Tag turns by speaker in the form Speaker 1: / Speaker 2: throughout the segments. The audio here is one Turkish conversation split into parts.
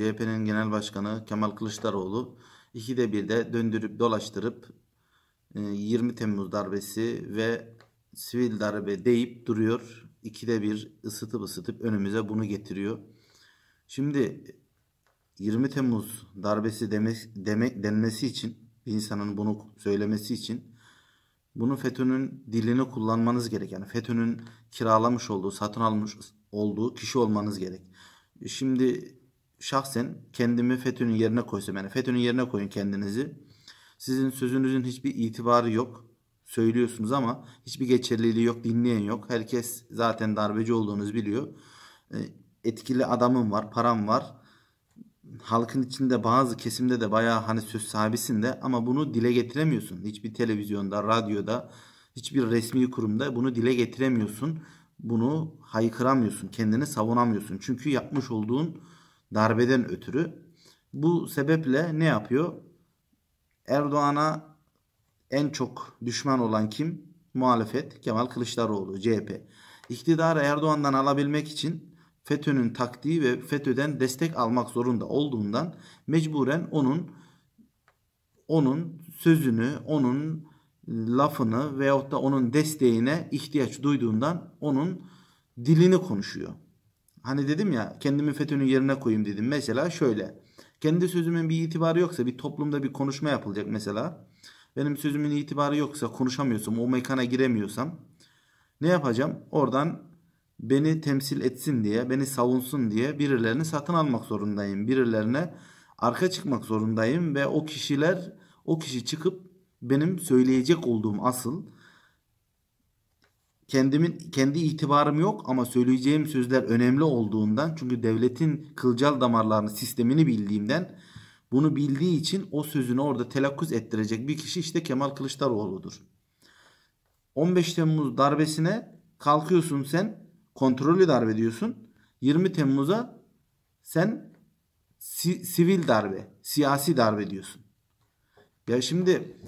Speaker 1: yani CHP'nin genel başkanı Kemal Kılıçdaroğlu iki de bir de döndürüp dolaştırıp 20 e, Temmuz darbesi ve sivil darbe deyip duruyor. de bir ısıtıp ısıtıp önümüze bunu getiriyor. Şimdi 20 Temmuz darbesi demek, demek denmesi için bir insanın bunu söylemesi için bunu FETÖ'nün dilini kullanmanız gerek. Yani FETÖ'nün kiralamış olduğu, satın almış olduğu kişi olmanız gerek. Şimdi şahsen kendimi FETÖ'nün yerine koysam yani FETÖ'nün yerine koyun kendinizi. Sizin sözünüzün hiçbir itibarı yok. Söylüyorsunuz ama hiçbir geçerliliği yok. Dinleyen yok. Herkes zaten darbeci olduğunuzu biliyor. E, etkili adamım var. Param var. Halkın içinde bazı kesimde de bayağı hani söz sahibisin de ama bunu dile getiremiyorsun. Hiçbir televizyonda, radyoda, hiçbir resmi kurumda bunu dile getiremiyorsun. Bunu haykıramıyorsun. Kendini savunamıyorsun. Çünkü yapmış olduğun darbeden ötürü. Bu sebeple ne yapıyor? Erdoğan'a en çok düşman olan kim? Muhalefet Kemal Kılıçdaroğlu CHP. İktidarı Erdoğan'dan alabilmek için FETÖ'nün taktiği ve FETÖ'den destek almak zorunda olduğundan mecburen onun onun sözünü, onun lafını veyahut da onun desteğine ihtiyaç duyduğundan onun dilini konuşuyor. Hani dedim ya kendimi FETÖ'nün yerine koyayım dedim. Mesela şöyle. Kendi sözümün bir itibarı yoksa bir toplumda bir konuşma yapılacak mesela. Benim sözümün itibarı yoksa konuşamıyorsam o mekana giremiyorsam ne yapacağım? Oradan beni temsil etsin diye, beni savunsun diye birilerini satın almak zorundayım. Birilerine arka çıkmak zorundayım ve o kişiler, o kişi çıkıp benim söyleyecek olduğum asıl Kendimin kendi itibarım yok ama söyleyeceğim sözler önemli olduğundan çünkü devletin kılcal damarlarını sistemini bildiğimden bunu bildiği için o sözünü orada telakkuz ettirecek bir kişi işte Kemal Kılıçdaroğlu'dur. 15 Temmuz darbesine kalkıyorsun sen kontrolü darbe diyorsun. 20 Temmuz'a sen si- sivil darbe, siyasi darbe diyorsun. Ya şimdi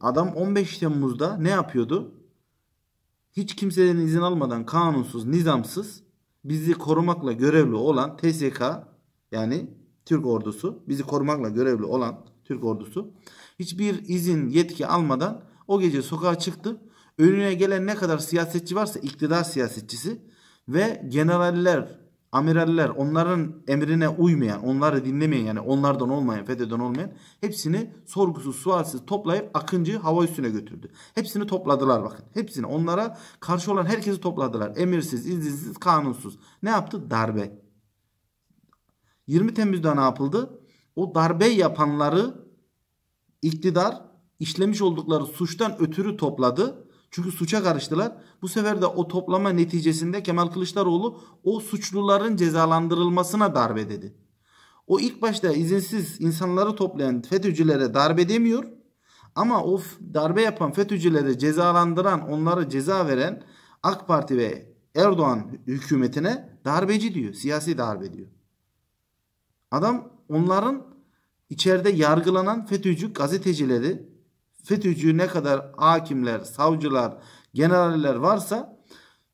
Speaker 1: adam 15 Temmuz'da ne yapıyordu? hiç kimseden izin almadan kanunsuz, nizamsız bizi korumakla görevli olan TSK yani Türk ordusu bizi korumakla görevli olan Türk ordusu hiçbir izin yetki almadan o gece sokağa çıktı. Önüne gelen ne kadar siyasetçi varsa iktidar siyasetçisi ve generaller amiraller onların emrine uymayan, onları dinlemeyen yani onlardan olmayan, FETÖ'den olmayan hepsini sorgusuz sualsiz toplayıp Akıncı hava üstüne götürdü. Hepsini topladılar bakın. Hepsini onlara karşı olan herkesi topladılar. Emirsiz, izinsiz, kanunsuz. Ne yaptı? Darbe. 20 Temmuz'da ne yapıldı? O darbe yapanları iktidar işlemiş oldukları suçtan ötürü topladı çünkü suça karıştılar. Bu sefer de o toplama neticesinde Kemal Kılıçdaroğlu o suçluların cezalandırılmasına darbe dedi. O ilk başta izinsiz insanları toplayan FETÖ'cülere darbe demiyor. Ama o darbe yapan FETÖ'cüleri cezalandıran, onları ceza veren AK Parti ve Erdoğan hükümetine darbeci diyor. Siyasi darbe diyor. Adam onların içeride yargılanan FETÖ'cü gazetecileri FETÖ'cü ne kadar hakimler, savcılar, generaller varsa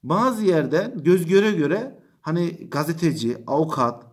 Speaker 1: bazı yerde göz göre göre hani gazeteci, avukat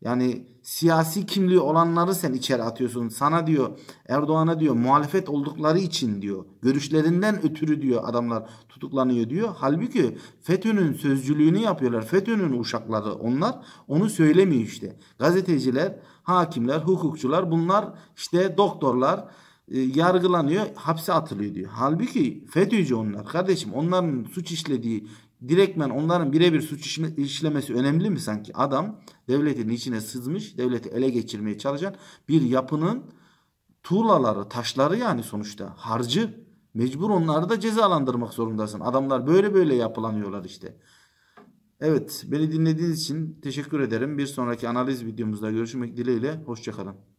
Speaker 1: yani siyasi kimliği olanları sen içeri atıyorsun. Sana diyor Erdoğan'a diyor muhalefet oldukları için diyor. Görüşlerinden ötürü diyor adamlar tutuklanıyor diyor. Halbuki FETÖ'nün sözcülüğünü yapıyorlar. FETÖ'nün uşakları onlar onu söylemiyor işte. Gazeteciler, hakimler, hukukçular bunlar işte doktorlar e, yargılanıyor, hapse atılıyor diyor. Halbuki FETÖ'cü onlar kardeşim. Onların suç işlediği direktmen onların birebir suç işlemesi önemli mi sanki? Adam devletin içine sızmış, devleti ele geçirmeye çalışan bir yapının tuğlaları, taşları yani sonuçta harcı. Mecbur onları da cezalandırmak zorundasın. Adamlar böyle böyle yapılanıyorlar işte. Evet beni dinlediğiniz için teşekkür ederim. Bir sonraki analiz videomuzda görüşmek dileğiyle. Hoşçakalın.